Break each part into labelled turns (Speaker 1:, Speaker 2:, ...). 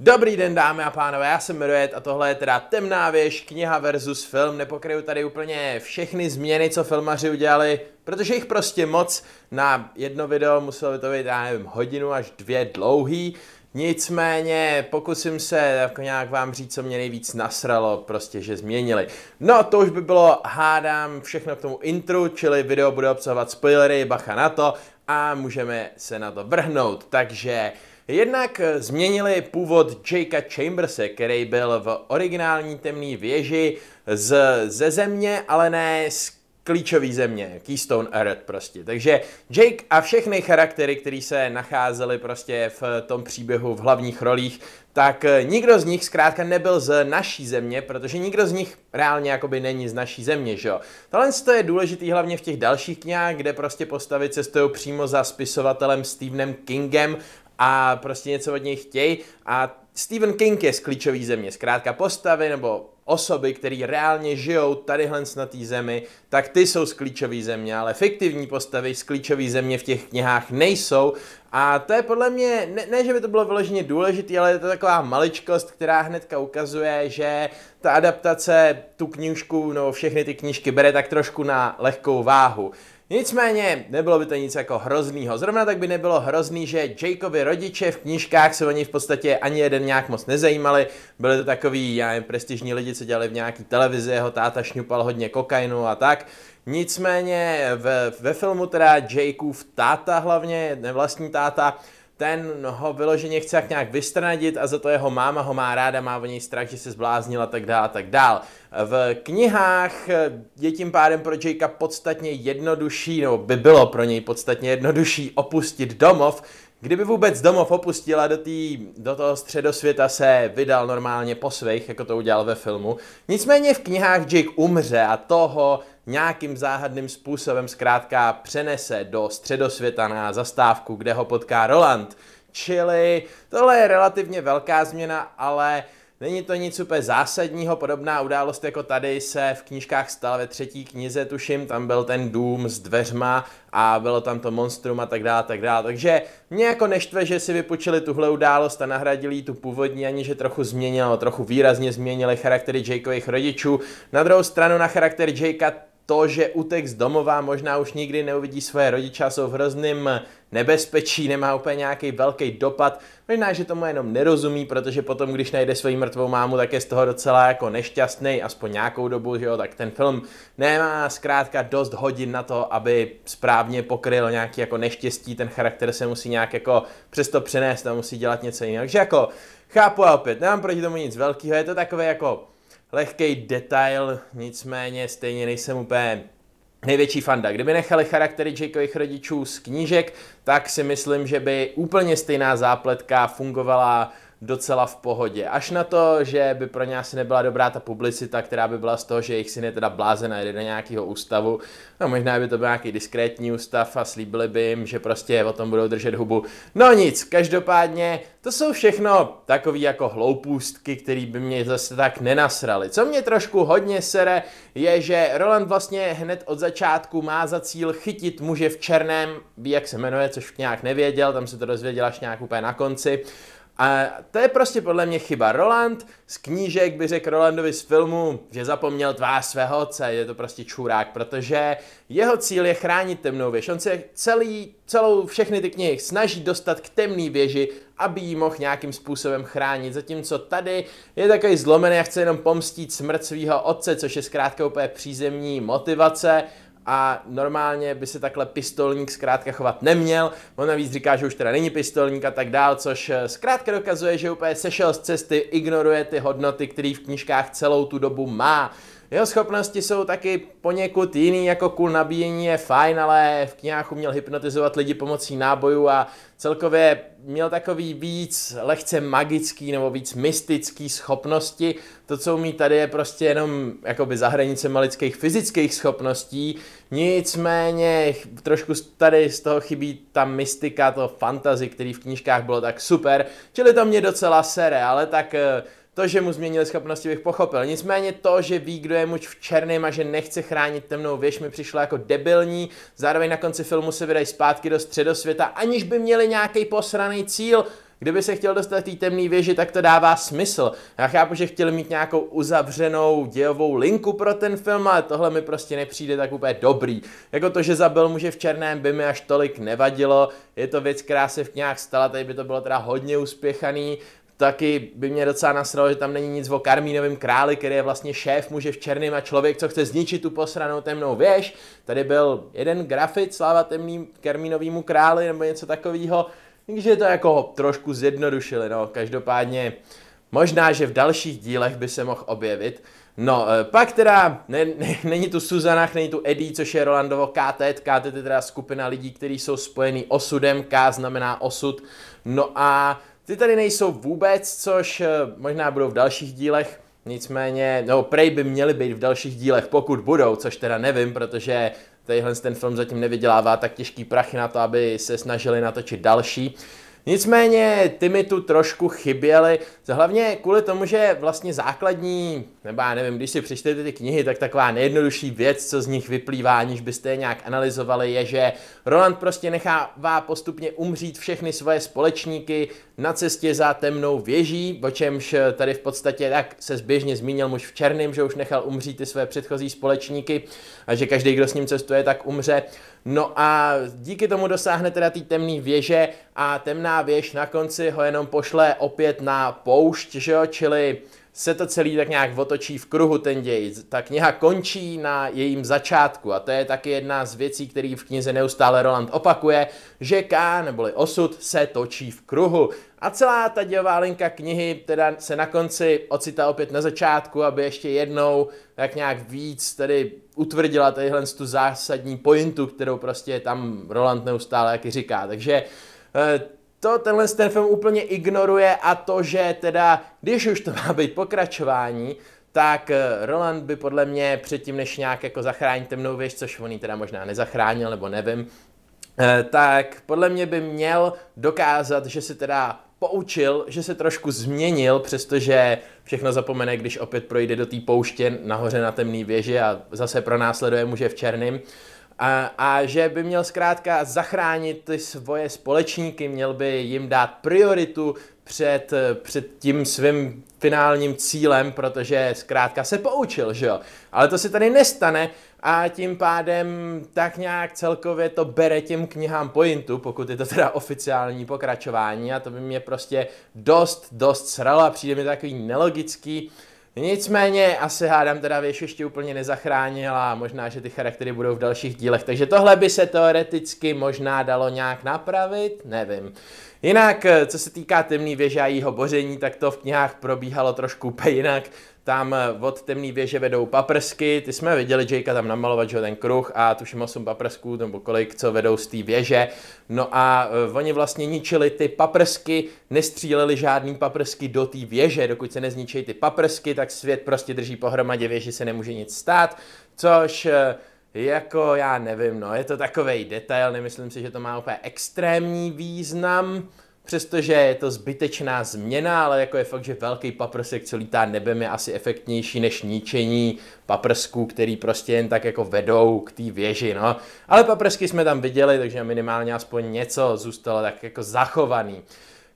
Speaker 1: Dobrý den dámy a pánové, já jsem Mirojet a tohle je teda Temná věž, kniha versus film. Nepokryju tady úplně všechny změny, co filmaři udělali, protože jich prostě moc. Na jedno video muselo by to být, já nevím, hodinu až dvě dlouhý. Nicméně pokusím se jako nějak vám říct, co mě nejvíc nasralo, prostě, že změnili. No to už by bylo, hádám, všechno k tomu intru, čili video bude obsahovat spoilery, bacha na to a můžeme se na to vrhnout. Takže Jednak změnili původ Jakea Chamberse, který byl v originální temné věži z, ze země, ale ne z klíčový země, Keystone Earth prostě. Takže Jake a všechny charaktery, které se nacházely prostě v tom příběhu v hlavních rolích, tak nikdo z nich zkrátka nebyl z naší země, protože nikdo z nich reálně jakoby není z naší země, že jo. Tohle to je důležitý hlavně v těch dalších knihách, kde prostě postavy cestují přímo za spisovatelem Stephenem Kingem a prostě něco od něj chtějí a Stephen King je z klíčový země, zkrátka postavy nebo osoby, které reálně žijou tadyhle na té zemi, tak ty jsou z klíčový země, ale fiktivní postavy z klíčový země v těch knihách nejsou. A to je podle mě, ne, ne že by to bylo vyloženě důležité, ale je to taková maličkost, která hnedka ukazuje, že ta adaptace tu knížku, nebo všechny ty knížky bere tak trošku na lehkou váhu. Nicméně, nebylo by to nic jako hroznýho. Zrovna tak by nebylo hrozný, že Jakeovi rodiče v knížkách se o něj v podstatě ani jeden nějak moc nezajímali. Byli to takový, já nevím, prestižní lidi, co dělali v nějaký televizi, jeho táta šňupal hodně kokainu a tak. Nicméně ve, ve filmu teda Jakeův táta hlavně, nevlastní táta, ten ho vyloženě chce jak nějak vystranit a za to jeho máma ho má ráda, má o něj strach, že se zbláznil a tak dál a tak dál. V knihách je tím pádem pro Jakea podstatně jednodušší, nebo by bylo pro něj podstatně jednodušší opustit domov, Kdyby vůbec domov opustila do, tý, do toho středosvěta se vydal normálně po svých, jako to udělal ve filmu. Nicméně v knihách Jake umře a toho nějakým záhadným způsobem zkrátka přenese do středosvěta na zastávku, kde ho potká Roland. Čili tohle je relativně velká změna, ale Není to nic úplně zásadního, podobná událost jako tady se v knížkách stala ve třetí knize, tuším, tam byl ten dům s dveřma a bylo tam to monstrum a tak dále, tak dále. Takže mě jako neštve, že si vypočili tuhle událost a nahradili tu původní, ani že trochu změnilo, trochu výrazně změnili charaktery Jakeových rodičů. Na druhou stranu na charakter Jakea to, že utek z domova možná už nikdy neuvidí svoje rodiče jsou v hrozném nebezpečí, nemá úplně nějaký velký dopad. Možná, že tomu jenom nerozumí, protože potom, když najde svoji mrtvou mámu, tak je z toho docela jako nešťastný, aspoň nějakou dobu, že jo, tak ten film nemá zkrátka dost hodin na to, aby správně pokryl nějaký jako neštěstí, ten charakter se musí nějak jako přesto přenést a musí dělat něco jiného. Takže jako chápu a opět, nemám proti tomu nic velkého, je to takové jako lehký detail, nicméně stejně nejsem úplně největší fanda. Kdyby nechali charaktery Jakeových rodičů z knížek, tak si myslím, že by úplně stejná zápletka fungovala docela v pohodě. Až na to, že by pro ně asi nebyla dobrá ta publicita, která by byla z toho, že jejich syn je teda blázen a jde do nějakého ústavu. No možná by to byl nějaký diskrétní ústav a slíbili by jim, že prostě o tom budou držet hubu. No nic, každopádně to jsou všechno takové jako hloupůstky, které by mě zase tak nenasrali. Co mě trošku hodně sere, je, že Roland vlastně hned od začátku má za cíl chytit muže v černém, ví jak se jmenuje, což nějak nevěděl, tam se to dozvěděl až nějak úplně na konci. A to je prostě podle mě chyba. Roland z knížek by řekl Rolandovi z filmu, že zapomněl tvář svého otce, je to prostě čurák, protože jeho cíl je chránit temnou věž. On se celý, celou všechny ty knihy snaží dostat k temné věži, aby ji mohl nějakým způsobem chránit. Zatímco tady je takový zlomený a chce jenom pomstít smrt svého otce, což je zkrátka úplně přízemní motivace a normálně by se takhle pistolník zkrátka chovat neměl. On navíc říká, že už teda není pistolník a tak dál, což eh, zkrátka dokazuje, že úplně sešel z cesty, ignoruje ty hodnoty, které v knižkách celou tu dobu má. Jeho schopnosti jsou taky poněkud jiný, jako kul nabíjení je fajn, ale v knihách uměl hypnotizovat lidi pomocí nábojů a celkově měl takový víc lehce magický nebo víc mystický schopnosti. To, co umí tady, je prostě jenom jakoby za hranice malických fyzických schopností. Nicméně trošku tady z toho chybí ta mystika, to fantazy, který v knížkách bylo tak super. Čili to mě docela sere, ale tak eh, to, že mu změnili schopnosti, bych pochopil. Nicméně to, že ví, kdo je muž v černém a že nechce chránit temnou věž, mi přišlo jako debilní. Zároveň na konci filmu se vydají zpátky do středosvěta, aniž by měli nějaký posraný cíl. Kdyby se chtěl dostat té temné věži, tak to dává smysl. Já chápu, že chtěl mít nějakou uzavřenou dějovou linku pro ten film, ale tohle mi prostě nepřijde tak úplně dobrý. Jako to, že zabil muže v černém, by mi až tolik nevadilo. Je to věc, která se v knihách stala, tady by to bylo teda hodně uspěchaný taky by mě docela nasralo, že tam není nic o Karmínovém králi, který je vlastně šéf muže v černém a člověk, co chce zničit tu posranou temnou věž. Tady byl jeden grafit, sláva temným Karmínovýmu králi nebo něco takového. Takže to jako trošku zjednodušili, no. Každopádně možná, že v dalších dílech by se mohl objevit. No, e, pak teda ne, ne, není tu Suzanach, není tu Eddie, což je Rolandovo KT. KT je teda skupina lidí, kteří jsou spojený osudem. K znamená osud. No a ty tady nejsou vůbec, což eh, možná budou v dalších dílech, nicméně, no prej by měly být v dalších dílech, pokud budou, což teda nevím, protože tenhle ten film zatím nevydělává tak těžký prachy na to, aby se snažili natočit další. Nicméně ty mi tu trošku chyběly, hlavně kvůli tomu, že vlastně základní, nebo já nevím, když si přečtete ty knihy, tak taková nejjednodušší věc, co z nich vyplývá, aniž byste je nějak analyzovali, je, že Roland prostě nechává postupně umřít všechny svoje společníky na cestě za temnou věží, o čemž eh, tady v podstatě tak se zběžně zmínil muž v černém, že už nechal umřít ty své předchozí společníky a že každý, kdo s ním cestuje, tak umře. No a díky tomu dosáhne teda té temné věže a temná věž na konci ho jenom pošle opět na poušť, že jo? čili se to celý tak nějak otočí v kruhu ten děj. Ta kniha končí na jejím začátku a to je taky jedna z věcí, který v knize neustále Roland opakuje, že K neboli osud se točí v kruhu. A celá ta dějová linka knihy teda se na konci ocitá opět na začátku, aby ještě jednou tak nějak víc tedy utvrdila tadyhle tu zásadní pointu, kterou prostě tam Roland neustále taky říká. Takže eh, to tenhle ten film úplně ignoruje a to, že teda, když už to má být pokračování, tak eh, Roland by podle mě předtím, než nějak jako zachrání temnou věž, což on teda možná nezachránil, nebo nevím, eh, tak podle mě by měl dokázat, že se teda poučil, že se trošku změnil, přestože všechno zapomene, když opět projde do té pouště nahoře na temné věži a zase pronásleduje muže v černém, a, a že by měl zkrátka zachránit ty svoje společníky, měl by jim dát prioritu před, před tím svým finálním cílem, protože zkrátka se poučil, že jo. Ale to se tady nestane a tím pádem tak nějak celkově to bere těm knihám pointu, pokud je to teda oficiální pokračování a to by mě prostě dost, dost sralo a přijde mi takový nelogický, uh, Nicméně asi hádám teda věž ještě úplně nezachránila a možná, že ty charaktery budou v dalších dílech, takže tohle by se teoreticky možná dalo nějak napravit, nevím. Jinak, eh, co se týká temný věže a jeho boření, tak to v knihách probíhalo trošku úplně jinak tam eh, od temné věže vedou paprsky, ty jsme viděli Jakea tam namalovat, že ten kruh a tuším 8 paprsků nebo kolik, co vedou z té věže. No a eh, oni vlastně ničili ty paprsky, nestříleli žádný paprsky do té věže, dokud se nezničí ty paprsky, tak svět prostě drží pohromadě, věži se nemůže nic stát, což eh, jako já nevím, no je to takový detail, nemyslím si, že to má úplně extrémní význam, Přestože je to zbytečná změna, ale jako je fakt, že velký paprsek, co lítá nebem, je asi efektnější než ničení paprsků, který prostě jen tak jako vedou k té věži, no. Ale paprsky jsme tam viděli, takže minimálně aspoň něco zůstalo tak jako zachovaný.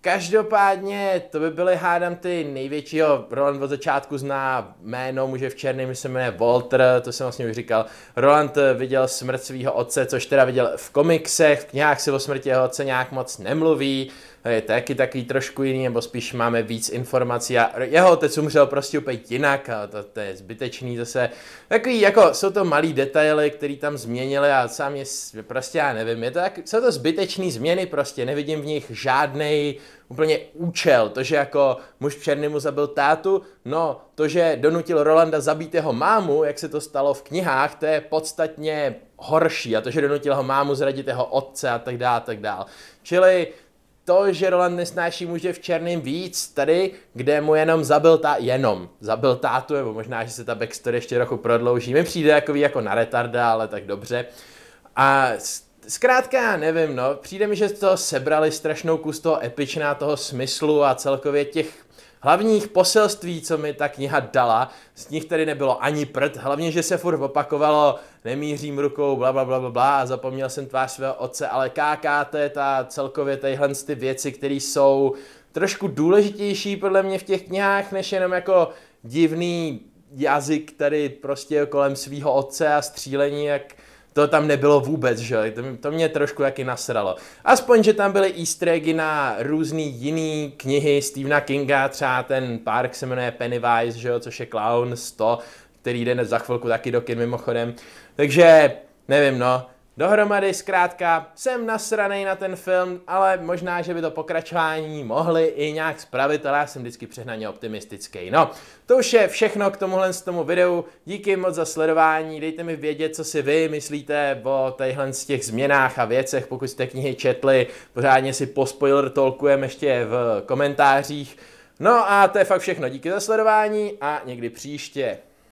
Speaker 1: Každopádně to by byly hádám ty největšího, Roland od začátku zná jméno, může v černém se jmenuje Walter, to jsem vlastně už říkal. Roland viděl smrt svého otce, což teda viděl v komiksech, v knihách si o smrti jeho otce nějak moc nemluví je taky takový trošku jiný, nebo spíš máme víc informací a jeho otec umřel prostě úplně jinak a to, to je zbytečný zase. Takový jako, jsou to malý detaily, který tam změnili a sám je, prostě já nevím, je to tak, jsou to zbytečný změny prostě, nevidím v nich žádnej úplně účel. To, že jako muž černý mu zabil tátu, no to, že donutil Rolanda zabít jeho mámu, jak se to stalo v knihách, to je podstatně horší. A to, že donutil jeho mámu zradit jeho otce a tak dále tak dále. Čili to, že Roland nesnáší muže v černém víc, tady, kde mu jenom zabil tá, jenom, zabil tátu, nebo možná, že se ta backstory ještě trochu prodlouží, mi přijde jako, jako na retarda, ale tak dobře. A zkrátka, já nevím, no, přijde mi, že to sebrali strašnou kus toho epičná, toho smyslu a celkově těch hlavních poselství, co mi ta kniha dala, z nich tady nebylo ani prd, hlavně, že se furt opakovalo, nemířím rukou, bla, bla, bla, bla, bla a zapomněl jsem tvář svého otce, ale KKT, ta celkově tyhle ty věci, které jsou trošku důležitější podle mě v těch knihách, než jenom jako divný jazyk tady prostě kolem svého otce a střílení, jak to tam nebylo vůbec, že to, to mě trošku taky nasralo. Aspoň, že tam byly easter eggy na různé jiný knihy Stevena Kinga, třeba ten park se jmenuje Pennywise, že jo, což je clown 100, který jde za chvilku taky do kin mimochodem. Takže nevím, no, Dohromady zkrátka jsem nasraný na ten film, ale možná, že by to pokračování mohli i nějak spravit, ale já jsem vždycky přehnaně optimistický. No, to už je všechno k tomuhle z tomu videu. Díky moc za sledování, dejte mi vědět, co si vy myslíte o tadyhle z těch změnách a věcech, pokud jste knihy četli, pořádně si pospojil, tolkujeme ještě v komentářích. No a to je fakt všechno, díky za sledování a někdy příště.